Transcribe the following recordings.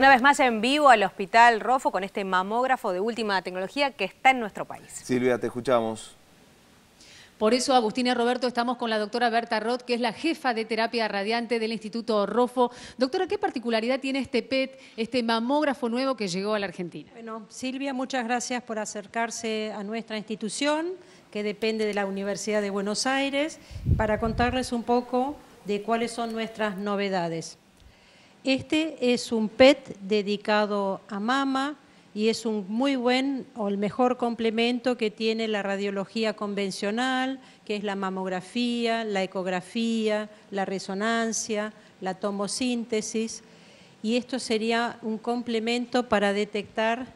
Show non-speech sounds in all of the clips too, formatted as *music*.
Una vez más en vivo al Hospital Rofo con este mamógrafo de última tecnología que está en nuestro país. Silvia, te escuchamos. Por eso, Agustina Roberto, estamos con la doctora Berta Roth, que es la jefa de terapia radiante del Instituto Rofo. Doctora, ¿qué particularidad tiene este PET, este mamógrafo nuevo que llegó a la Argentina? Bueno, Silvia, muchas gracias por acercarse a nuestra institución, que depende de la Universidad de Buenos Aires, para contarles un poco de cuáles son nuestras novedades. Este es un PET dedicado a mama y es un muy buen o el mejor complemento que tiene la radiología convencional, que es la mamografía, la ecografía, la resonancia, la tomosíntesis. Y esto sería un complemento para detectar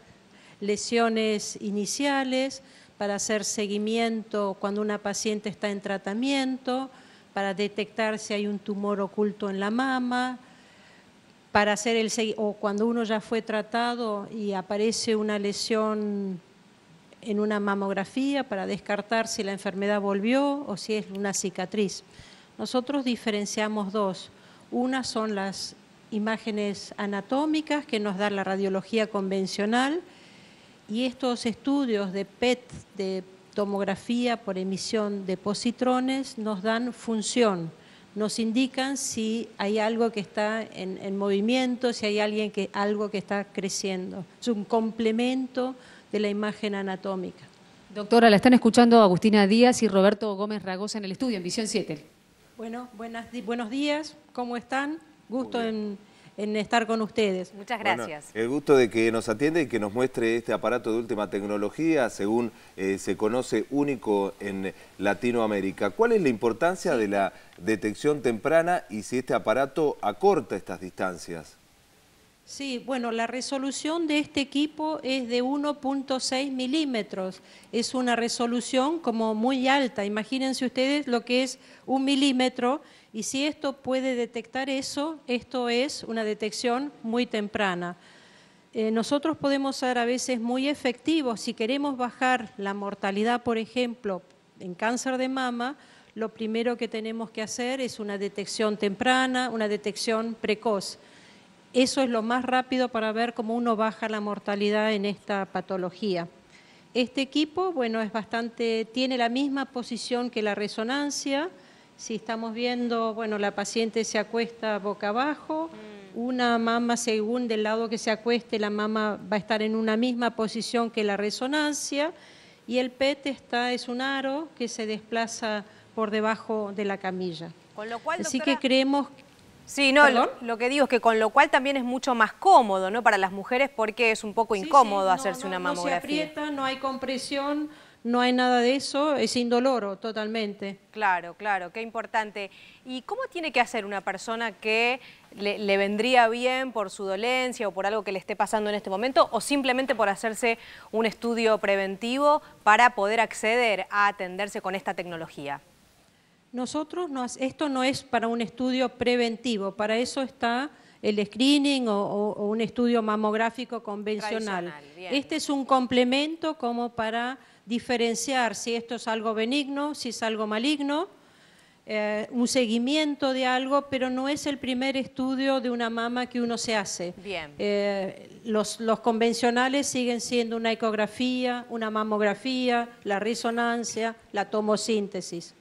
lesiones iniciales, para hacer seguimiento cuando una paciente está en tratamiento, para detectar si hay un tumor oculto en la mama, para hacer el o cuando uno ya fue tratado y aparece una lesión en una mamografía para descartar si la enfermedad volvió o si es una cicatriz. Nosotros diferenciamos dos. Una son las imágenes anatómicas que nos da la radiología convencional y estos estudios de PET, de tomografía por emisión de positrones, nos dan función nos indican si hay algo que está en, movimiento, si hay alguien que, algo que está creciendo. Es un complemento de la imagen anatómica. Doctora, la están escuchando Agustina Díaz y Roberto Gómez Ragosa en el estudio, en Visión 7. Bueno, buenos días, ¿cómo están? Gusto en en estar con ustedes. Muchas gracias. el gusto de que nos atiende y que nos muestre este aparato de última tecnología, según eh, se conoce único en Latinoamérica. ¿Cuál es la importancia de la detección temprana y si este aparato acorta estas distancias? Sí, bueno, la resolución de este equipo es de 1.6 milímetros. Es una resolución como muy alta. Imagínense ustedes lo que es un milímetro y si esto puede detectar eso, esto es una detección muy temprana. Eh, nosotros podemos ser a veces muy efectivos. Si queremos bajar la mortalidad, por ejemplo, en cáncer de mama, lo primero que tenemos que hacer es una detección temprana, una detección precoz. Eso es lo más rápido para ver cómo uno baja la mortalidad en esta patología. Este equipo, bueno, es bastante, tiene la misma posición que la resonancia. Si estamos viendo, bueno, la paciente se acuesta boca abajo, mm. una mama según del lado que se acueste, la mama va a estar en una misma posición que la resonancia y el PET está, es un aro que se desplaza por debajo de la camilla. Así que creemos Sí, no, lo, que digo es que con lo cual también es mucho más cómodo, ¿no? Para las mujeres porque es un poco incómodo hacerse una mamografía. No se aprieta, no hay compresión, no hay nada de eso, es indoloro totalmente. Claro, claro, qué importante. ¿Y cómo tiene que hacer una persona que le, vendría bien por su dolencia o por algo que le esté pasando en este momento o simplemente por hacerse un estudio preventivo para poder acceder a atenderse con esta tecnología? Nosotros, esto no es para un estudio preventivo, para eso está el screening o, un estudio mamográfico convencional. Este es un complemento como para diferenciar si esto es algo benigno, si es algo maligno, eh, un seguimiento de algo, pero no es el primer estudio de una mama que uno se hace. Eh, los convencionales siguen siendo una ecografía, una mamografía, la resonancia, la tomosíntesis.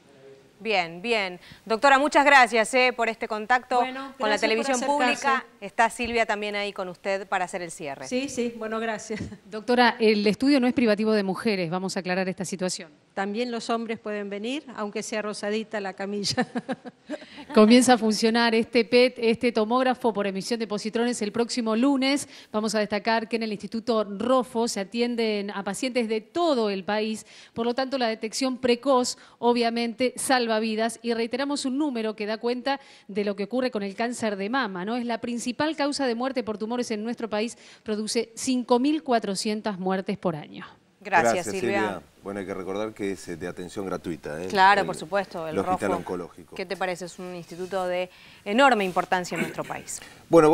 Bien, bien. Doctora, muchas gracias eh, por este contacto con la televisión pública. Está Silvia también ahí con usted para hacer el cierre. Sí, sí, bueno, gracias. *laughs* Doctora, el estudio no es privativo de mujeres, vamos a aclarar esta situación. También los hombres pueden venir, aunque sea rosadita la camilla. *laughs* Comienza a funcionar este PET, este tomógrafo por emisión de positrones el próximo lunes. Vamos a destacar que en el Instituto Rofo se atienden a pacientes de todo el país. Por lo tanto, la detección precoz obviamente salva vidas y reiteramos un número que da cuenta de lo que ocurre con el cáncer de mama. ¿no? Es la principal causa de muerte por tumores en nuestro país, produce 5.400 muertes por año. Gracias, Silvia. Bueno, hay que recordar que es eh, de atención gratuita. ¿eh? Claro, por supuesto. El, el Hospital Oncológico. ¿Qué te parece? Es un instituto de enorme importancia en nuestro país. Bueno,